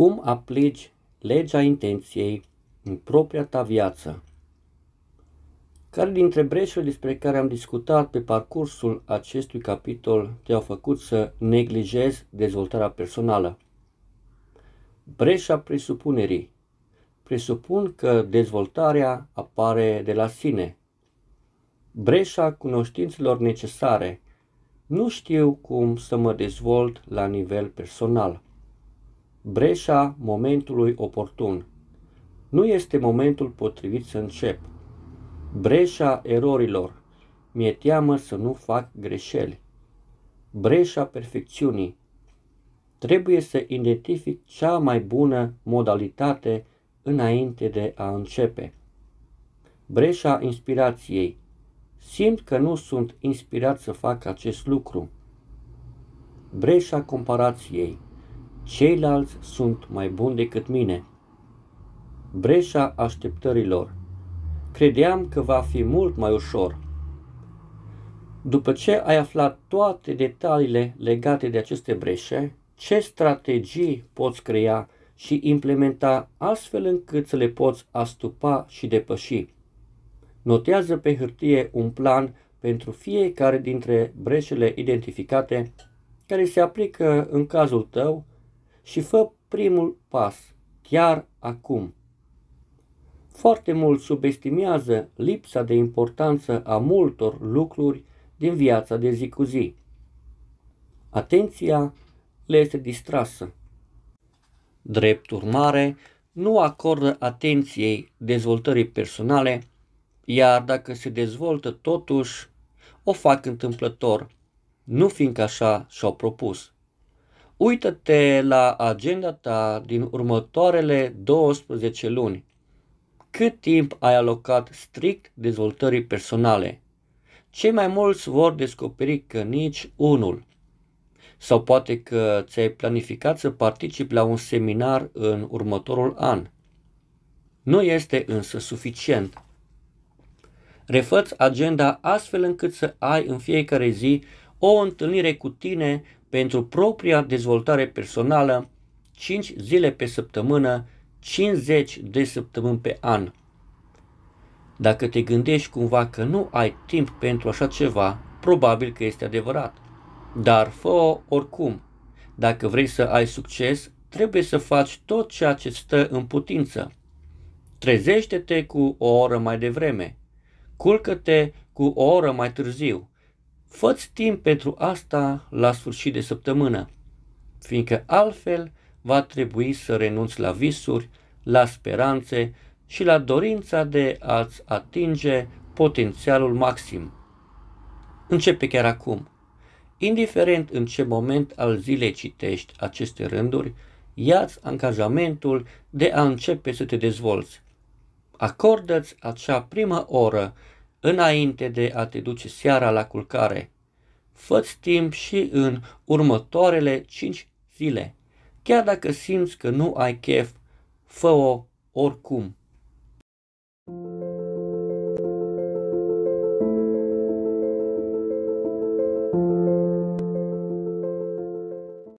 Cum aplici legea intenției în propria ta viață? Care dintre breșurile despre care am discutat pe parcursul acestui capitol te-au făcut să neglijezi dezvoltarea personală? Breșa presupunerii. Presupun că dezvoltarea apare de la sine. Breșa cunoștințelor necesare. Nu știu cum să mă dezvolt la nivel personal breșa momentului oportun. Nu este momentul potrivit să încep. Breșa erorilor. Mi-e teamă să nu fac greșeli. Breșa perfecțiunii. Trebuie să identific cea mai bună modalitate înainte de a începe. Breșa inspirației. Simt că nu sunt inspirat să fac acest lucru. Breșa comparației Ceilalți sunt mai buni decât mine. Breșa așteptărilor. Credeam că va fi mult mai ușor. După ce ai aflat toate detaliile legate de aceste breșe, ce strategii poți crea și implementa astfel încât să le poți astupa și depăși? Notează pe hârtie un plan pentru fiecare dintre breșele identificate care se aplică în cazul tău și fă primul pas, chiar acum. Foarte mult subestimează lipsa de importanță a multor lucruri din viața de zi cu zi. Atenția le este distrasă. Drept urmare, nu acordă atenției dezvoltării personale, iar dacă se dezvoltă totuși, o fac întâmplător, nu fiindcă așa și-au propus. Uită-te la agenda ta din următoarele 12 luni. Cât timp ai alocat strict dezvoltării personale? Cei mai mulți vor descoperi că nici unul. Sau poate că ți-ai planificat să participi la un seminar în următorul an. Nu este însă suficient. Refăți agenda astfel încât să ai în fiecare zi o întâlnire cu tine pentru propria dezvoltare personală, 5 zile pe săptămână, 50 de săptămâni pe an. Dacă te gândești cumva că nu ai timp pentru așa ceva, probabil că este adevărat. Dar fă oricum. Dacă vrei să ai succes, trebuie să faci tot ceea ce stă în putință. Trezește-te cu o oră mai devreme. Culcă-te cu o oră mai târziu Făți timp pentru asta la sfârșit de săptămână, fiindcă altfel va trebui să renunți la visuri, la speranțe și la dorința de a-ți atinge potențialul maxim. Începe chiar acum. Indiferent în ce moment al zilei citești aceste rânduri, ia-ți angajamentul de a începe să te dezvolți. Acordă-ți acea primă oră înainte de a te duce seara la culcare. Fă-ți timp și în următoarele 5 zile. Chiar dacă simți că nu ai chef, fă-o oricum. thank you